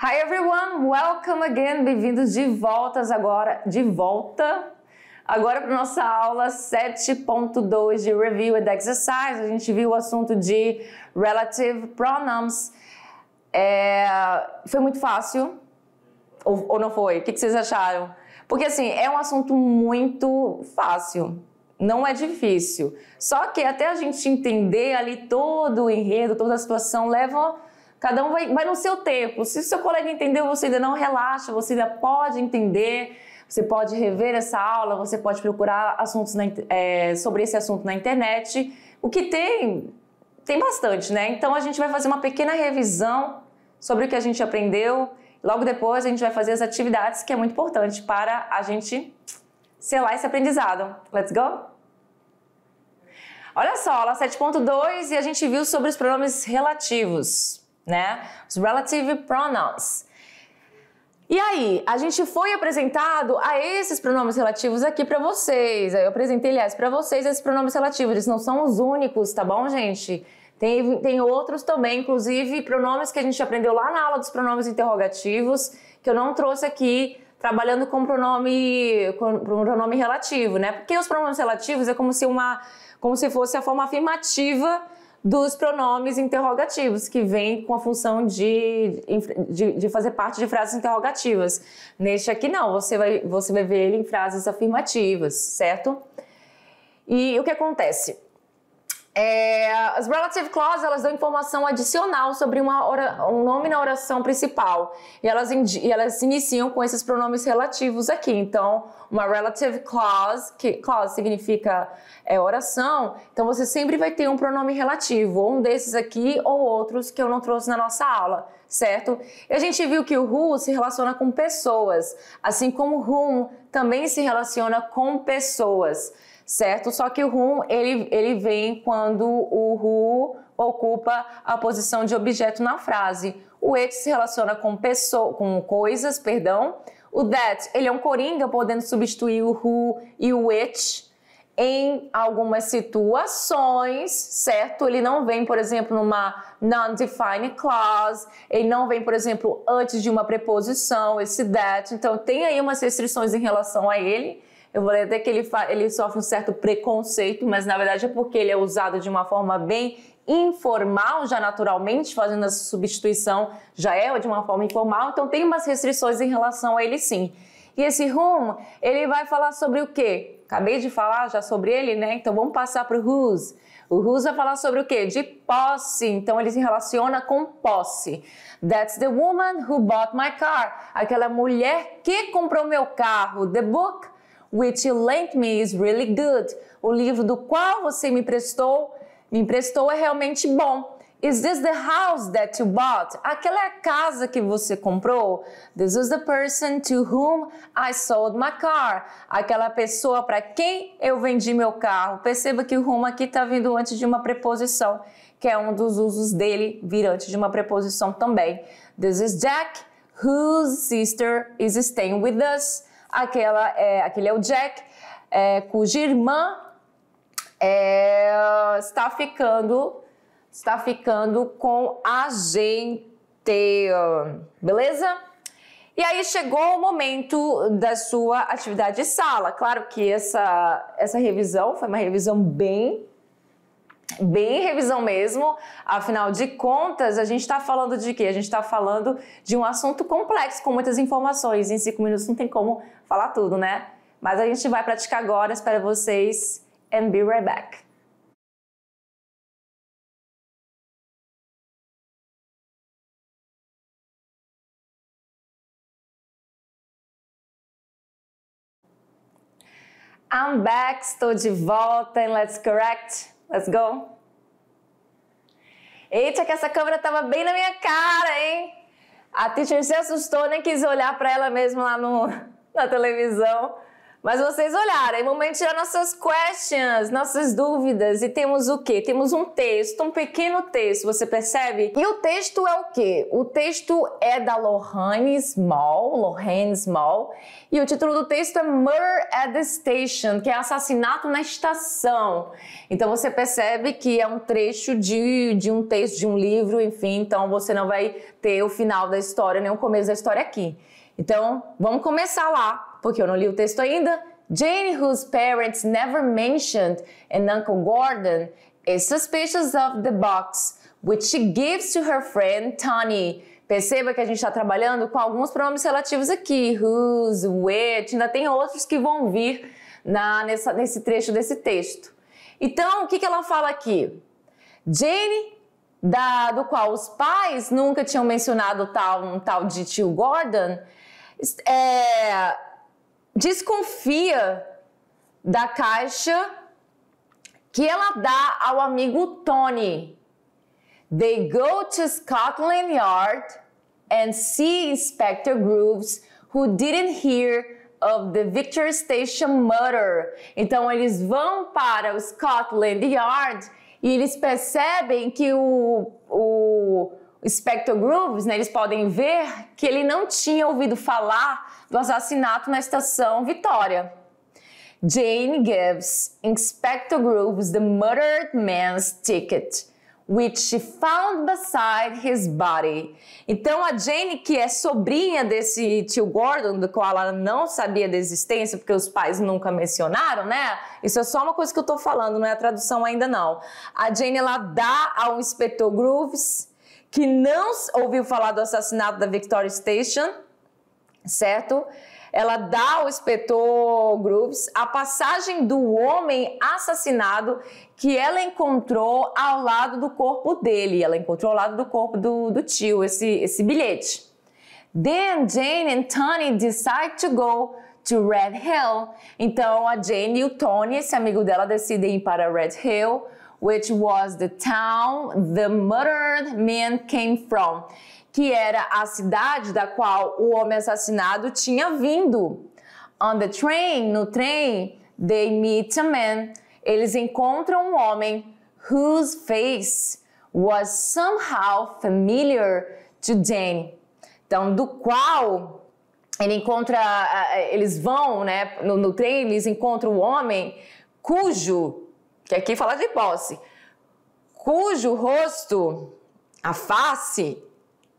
Hi everyone, welcome again. Bem-vindos de voltas agora, de volta agora para nossa aula 7.2 de Review and Exercise. A gente viu o assunto de relative pronouns. É, foi muito fácil ou, ou não foi? O que, que vocês acharam? Porque assim é um assunto muito fácil não é difícil. Só que até a gente entender ali todo o enredo, toda a situação, leva Cada um vai, vai no seu tempo. Se o seu colega entendeu, você ainda não relaxa, você ainda pode entender. Você pode rever essa aula, você pode procurar assuntos na, é, sobre esse assunto na internet. O que tem, tem bastante, né? Então a gente vai fazer uma pequena revisão sobre o que a gente aprendeu. Logo depois a gente vai fazer as atividades, que é muito importante para a gente selar esse aprendizado. Let's go? Olha só, aula 7.2 e a gente viu sobre os pronomes relativos né? Os relative pronouns. E aí, a gente foi apresentado a esses pronomes relativos aqui para vocês. Eu apresentei, aliás, para vocês esses pronomes relativos. Eles não são os únicos, tá bom, gente? Tem, tem outros também, inclusive pronomes que a gente aprendeu lá na aula dos pronomes interrogativos, que eu não trouxe aqui trabalhando com pronome, com pronome relativo, né? Porque os pronomes relativos é como se, uma, como se fosse a forma afirmativa dos pronomes interrogativos, que vêm com a função de, de, de, fazer parte de frases interrogativas. Neste aqui, não, você vai, você vai ver ele em frases afirmativas, certo? E o que acontece? É, as relative clauses elas dão informação adicional sobre um nome na oração principal e elas, e elas iniciam com esses pronomes relativos aqui. Então, uma relative clause, que clause significa é, oração, então você sempre vai ter um pronome relativo, ou um desses aqui ou outros que eu não trouxe na nossa aula certo? E a gente viu que o who se relaciona com pessoas, assim como whom também se relaciona com pessoas, certo? Só que o whom ele, ele vem quando o who ocupa a posição de objeto na frase. O it se relaciona com pessoa, com coisas, perdão. O that, ele é um coringa, podendo substituir o who e o which em algumas situações, certo? Ele não vem, por exemplo, numa non-defined clause, ele não vem, por exemplo, antes de uma preposição, esse that. Então, tem aí umas restrições em relação a ele. Eu vou ler até que ele, ele sofre um certo preconceito, mas na verdade é porque ele é usado de uma forma bem informal, já naturalmente, fazendo essa substituição, já é de uma forma informal. Então, tem umas restrições em relação a ele, sim. E esse room, ele vai falar sobre o quê? acabei de falar já sobre ele, né? Então vamos passar para o Who's. O Who's vai falar sobre o quê? De posse. Então ele se relaciona com posse. That's the woman who bought my car. Aquela mulher que comprou meu carro. The book which you lent me is really good. O livro do qual você me prestou, me emprestou é realmente bom. Is this the house that you bought? Aquela é a casa que você comprou? This is the person to whom I sold my car. Aquela pessoa para quem eu vendi meu carro. Perceba que o whom aqui está vindo antes de uma preposição, que é um dos usos dele vir antes de uma preposição também. This is Jack, whose sister is staying with us. Aquela é, aquele é o Jack, é, cuja irmã é, está ficando está ficando com a gente, beleza? E aí chegou o momento da sua atividade de sala. Claro que essa, essa revisão foi uma revisão bem bem revisão mesmo. Afinal de contas, a gente está falando de quê? A gente está falando de um assunto complexo, com muitas informações. Em cinco minutos não tem como falar tudo, né? Mas a gente vai praticar agora. Espero vocês. And be right back. I'm back, estou de volta, and let's correct, let's go. Eita, que essa câmera tava bem na minha cara, hein? A teacher se assustou, nem quis olhar para ela mesmo lá no, na televisão. Mas vocês olharam, é momento de tirar nossas questions, nossas dúvidas. E temos o quê? Temos um texto, um pequeno texto, você percebe? E o texto é o quê? O texto é da Lohane Small, Lohane Small. E o título do texto é Murder at the Station, que é assassinato na estação. Então você percebe que é um trecho de, de um texto, de um livro, enfim. Então você não vai ter o final da história, nem o começo da história aqui. Então, vamos começar lá porque eu não li o texto ainda, Jane, whose parents never mentioned, an Uncle Gordon is suspicious of the box, which she gives to her friend Tony. Perceba que a gente está trabalhando com alguns pronomes relativos aqui, whose, which, ainda tem outros que vão vir na, nessa, nesse trecho desse texto. Então, o que, que ela fala aqui? Jane da, do qual os pais nunca tinham mencionado tal, um tal de tio Gordon, é, desconfia da caixa que ela dá ao amigo Tony. They go to Scotland Yard and see Inspector Grooves, who didn't hear of the Victor Station murder. Então eles vão para o Scotland Yard e eles percebem que o, o Spectre Grooves, né, eles podem ver que ele não tinha ouvido falar do assassinato na estação Vitória. Jane gives Inspector Grooves the murdered man's ticket, which she found beside his body. Então a Jane, que é sobrinha desse tio Gordon, do qual ela não sabia da existência, porque os pais nunca mencionaram, né? Isso é só uma coisa que eu tô falando, não é a tradução ainda não. A Jane ela dá ao Inspector Grooves que não ouviu falar do assassinato da Victoria Station, certo? Ela dá ao inspetor Groves a passagem do homem assassinado que ela encontrou ao lado do corpo dele. Ela encontrou ao lado do corpo do, do tio esse, esse bilhete. Then Jane and Tony decide to go to Red Hill. Então a Jane e o Tony, esse amigo dela, decidem ir para Red Hill which was the town the murdered man came from, que era a cidade da qual o homem assassinado tinha vindo. On the train, no trem, they meet a man. Eles encontram um homem whose face was somehow familiar to Jane. Então, do qual ele encontra, ah, eles vão, né, no, no trem, eles encontram o um homem cujo que aqui fala de posse, cujo rosto, a face,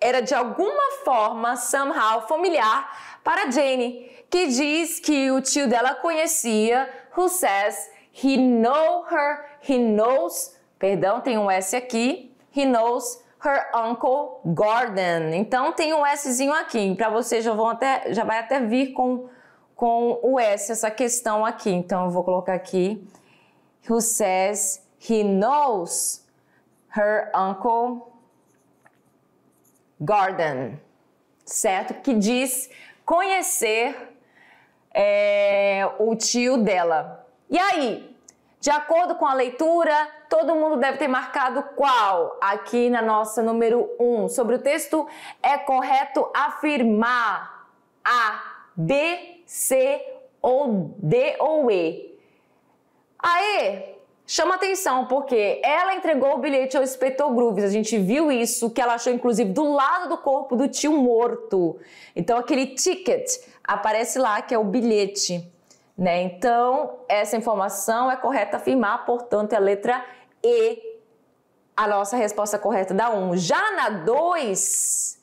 era de alguma forma, somehow, familiar para Jane, que diz que o tio dela conhecia, who says he know her, he knows, perdão, tem um S aqui, he knows her uncle Gordon. Então tem um Szinho aqui, para vocês já vão até, já vai até vir com com o S essa questão aqui. Então eu vou colocar aqui who says he knows her uncle Gordon, certo? Que diz conhecer é, o tio dela. E aí, de acordo com a leitura, todo mundo deve ter marcado qual aqui na nossa número 1. Um. Sobre o texto, é correto afirmar A, B, C ou D ou E. Aí, chama atenção, porque ela entregou o bilhete ao inspetor Grooves. A gente viu isso, que ela achou, inclusive, do lado do corpo do tio morto. Então, aquele ticket aparece lá, que é o bilhete. Né? Então, essa informação é correta afirmar, portanto, é a letra E, a nossa resposta correta da 1. Um. Já na 2,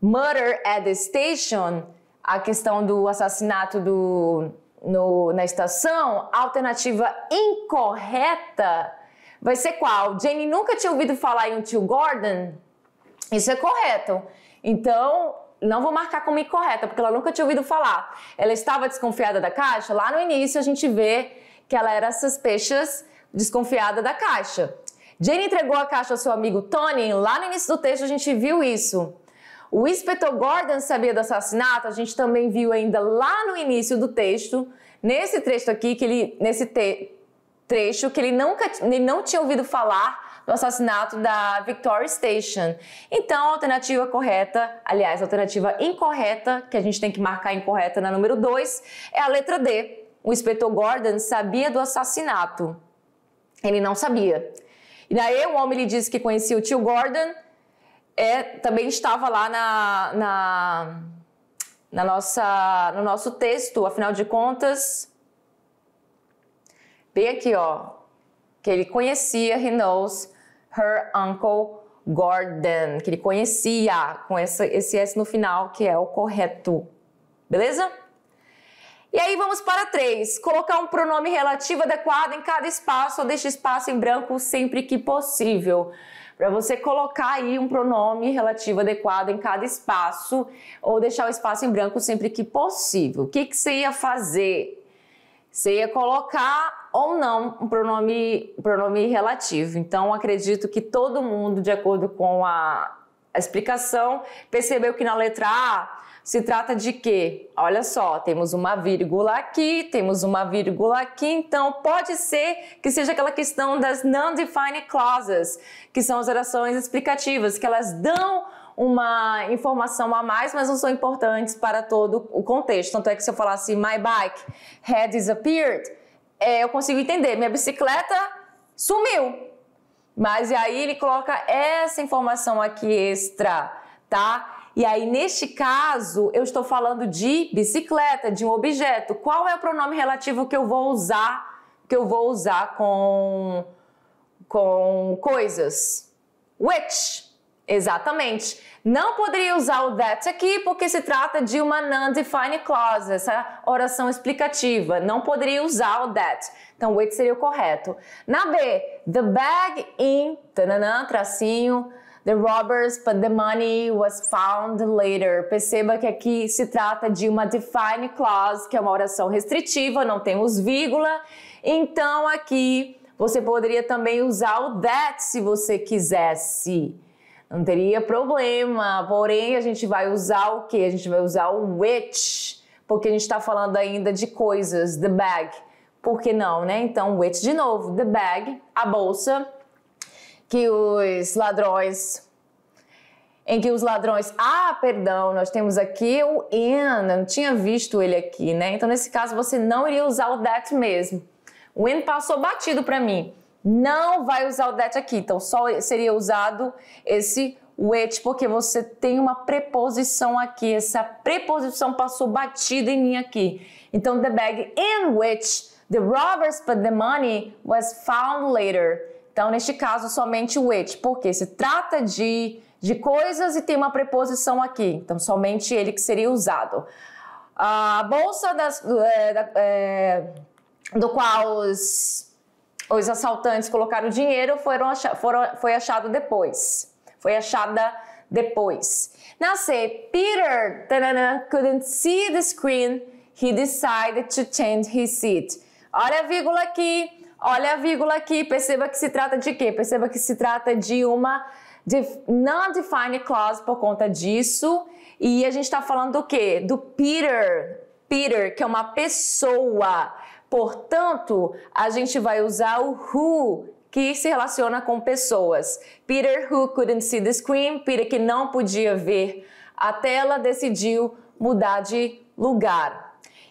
murder at the station, a questão do assassinato do no, na estação, a alternativa incorreta vai ser qual? Jane nunca tinha ouvido falar em um tio Gordon? Isso é correto. Então, não vou marcar como incorreta, porque ela nunca tinha ouvido falar. Ela estava desconfiada da caixa? Lá no início a gente vê que ela era suspicious, desconfiada da caixa. Jane entregou a caixa ao seu amigo Tony, lá no início do texto a gente viu isso. O inspetor Gordon sabia do assassinato, a gente também viu ainda lá no início do texto, nesse trecho aqui, que ele, nesse te, trecho, que ele, nunca, ele não tinha ouvido falar do assassinato da Victoria Station. Então, a alternativa correta, aliás, a alternativa incorreta, que a gente tem que marcar incorreta na número 2, é a letra D. O inspetor Gordon sabia do assassinato. Ele não sabia. E daí o homem lhe disse que conhecia o tio Gordon é, também estava lá na, na, na nossa, no nosso texto, afinal de contas, bem aqui, ó, que ele conhecia, he knows, her uncle Gordon, que ele conhecia, com essa, esse S no final, que é o correto, beleza? E aí vamos para três. Colocar um pronome relativo adequado em cada espaço ou deixe espaço em branco sempre que possível para você colocar aí um pronome relativo adequado em cada espaço ou deixar o espaço em branco sempre que possível. O que, que você ia fazer? Você ia colocar ou não um pronome, um pronome relativo. Então, acredito que todo mundo, de acordo com a, a explicação, percebeu que na letra A se trata de quê? Olha só, temos uma vírgula aqui, temos uma vírgula aqui, então pode ser que seja aquela questão das non-defined clauses, que são as orações explicativas, que elas dão uma informação a mais, mas não são importantes para todo o contexto. Tanto é que se eu falasse my bike had disappeared, é, eu consigo entender, minha bicicleta sumiu. Mas e aí ele coloca essa informação aqui extra, tá? E aí, neste caso, eu estou falando de bicicleta, de um objeto. Qual é o pronome relativo que eu vou usar, que eu vou usar com, com coisas? Which. Exatamente. Não poderia usar o that aqui porque se trata de uma non-defined clause, essa oração explicativa. Não poderia usar o that. Então, which seria o correto. Na B, the bag in, tananã, tracinho, The robbers, but the money was found later. Perceba que aqui se trata de uma define clause, que é uma oração restritiva, não temos vírgula. Então aqui você poderia também usar o that se você quisesse. Não teria problema. Porém, a gente vai usar o que? A gente vai usar o which, porque a gente está falando ainda de coisas, the bag. Por que não, né? Então, which de novo, the bag, a bolsa que os ladrões em que os ladrões. Ah, perdão, nós temos aqui o in, não tinha visto ele aqui, né? Então, nesse caso, você não iria usar o that mesmo. O in passou batido para mim. Não vai usar o that aqui. Então, só seria usado esse which, porque você tem uma preposição aqui. Essa preposição passou batida em mim aqui. Então, the bag in which the robbers put the money was found later. Então, neste caso, somente o it, porque se trata de, de coisas e tem uma preposição aqui. Então, somente ele que seria usado. A bolsa das, é, da, é, do qual os, os assaltantes colocaram o dinheiro foram, achar, foram foi achado depois. Foi achada depois. Na C, Peter tanana, couldn't see the screen. He decided to change his seat. Olha a vírgula aqui. Olha a vírgula aqui, perceba que se trata de quê? Perceba que se trata de uma non-defined clause por conta disso. E a gente está falando do quê? Do Peter. Peter, que é uma pessoa. Portanto, a gente vai usar o who que se relaciona com pessoas. Peter, who couldn't see the screen, Peter que não podia ver a tela, decidiu mudar de lugar.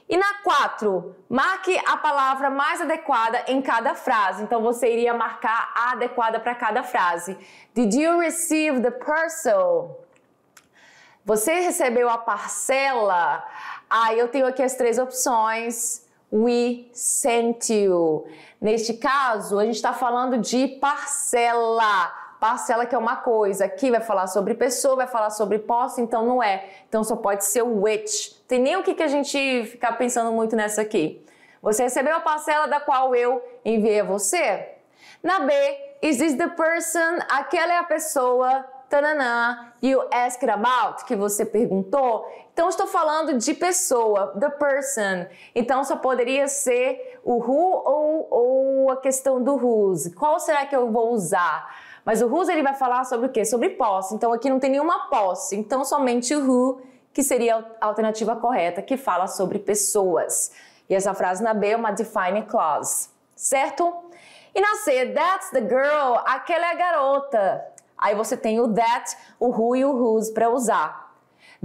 E na 4, marque a palavra mais adequada em cada frase. Então você iria marcar a adequada para cada frase. Did you receive the parcel? Você recebeu a parcela? Ah, eu tenho aqui as três opções. We sent you. Neste caso, a gente está falando de parcela parcela que é uma coisa, aqui vai falar sobre pessoa, vai falar sobre posse, então não é. Então só pode ser o which. Tem nem o que, que a gente ficar pensando muito nessa aqui. Você recebeu a parcela da qual eu enviei a você? Na B, is this the person? Aquela é a pessoa tananã, you asked about, que você perguntou. Então, estou falando de pessoa, the person. Então, só poderia ser o who ou, ou a questão do whose. Qual será que eu vou usar? Mas o whose ele vai falar sobre o quê? Sobre posse. Então aqui não tem nenhuma posse. Então somente o who, que seria a alternativa correta, que fala sobre pessoas. E essa frase na B é uma define clause, certo? E na C, that's the girl, aquela é a garota. Aí você tem o that, o who e o whose para usar.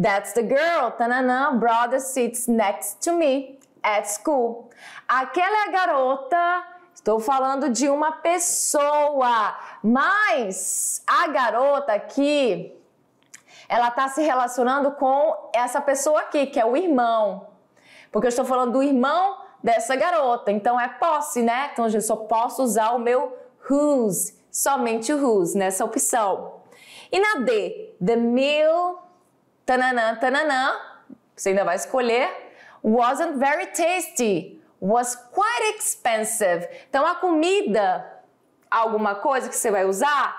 That's the girl, tananã, brother sits next to me at school. Aquela é a garota Estou falando de uma pessoa, mas a garota aqui, ela está se relacionando com essa pessoa aqui, que é o irmão. Porque eu estou falando do irmão dessa garota. Então é posse, né? Então eu só posso usar o meu whose, somente o whose nessa opção. E na D, the meal, tananã, tananã, você ainda vai escolher, wasn't very tasty was quite expensive. Então a comida, alguma coisa que você vai usar,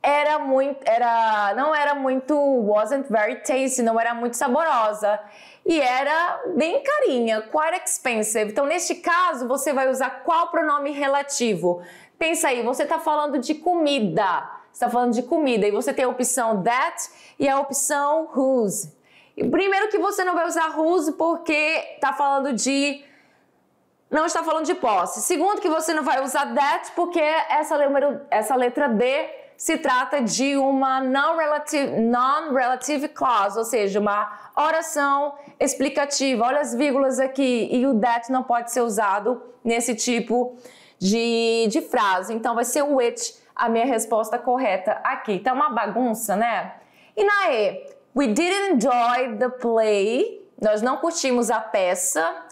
era muito, era, não era muito, wasn't very tasty, não era muito saborosa e era bem carinha, quite expensive. Então neste caso você vai usar qual pronome relativo? Pensa aí, você está falando de comida, está falando de comida e você tem a opção that e a opção whose. primeiro que você não vai usar whose porque está falando de não está falando de posse. Segundo, que você não vai usar that porque essa, número, essa letra D se trata de uma non-relative non -relative clause, ou seja, uma oração explicativa. Olha as vírgulas aqui e o that não pode ser usado nesse tipo de, de frase. Então vai ser o which a minha resposta correta aqui. Tá uma bagunça, né? E na E, we didn't enjoy the play. Nós não curtimos a peça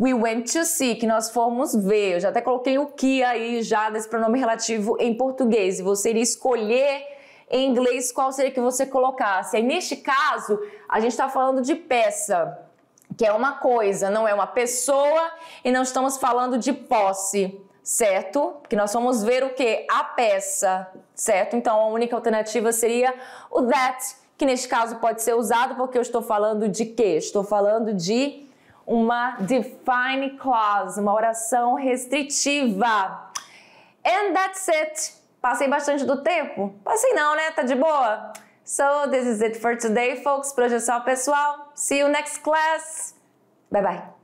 we went to see, que nós fomos ver. Eu já até coloquei o que aí já desse pronome relativo em português. E você iria escolher em inglês qual seria que você colocasse. Aí, neste caso, a gente está falando de peça, que é uma coisa, não é uma pessoa, e não estamos falando de posse certo? Que nós vamos ver o que? A peça, certo? Então a única alternativa seria o that, que neste caso pode ser usado porque eu estou falando de quê? Estou falando de uma define clause, uma oração restritiva. And that's it. Passei bastante do tempo? Passei não, né? Tá de boa? So, this is it for today, folks. Projeção pessoal. See you next class. Bye bye.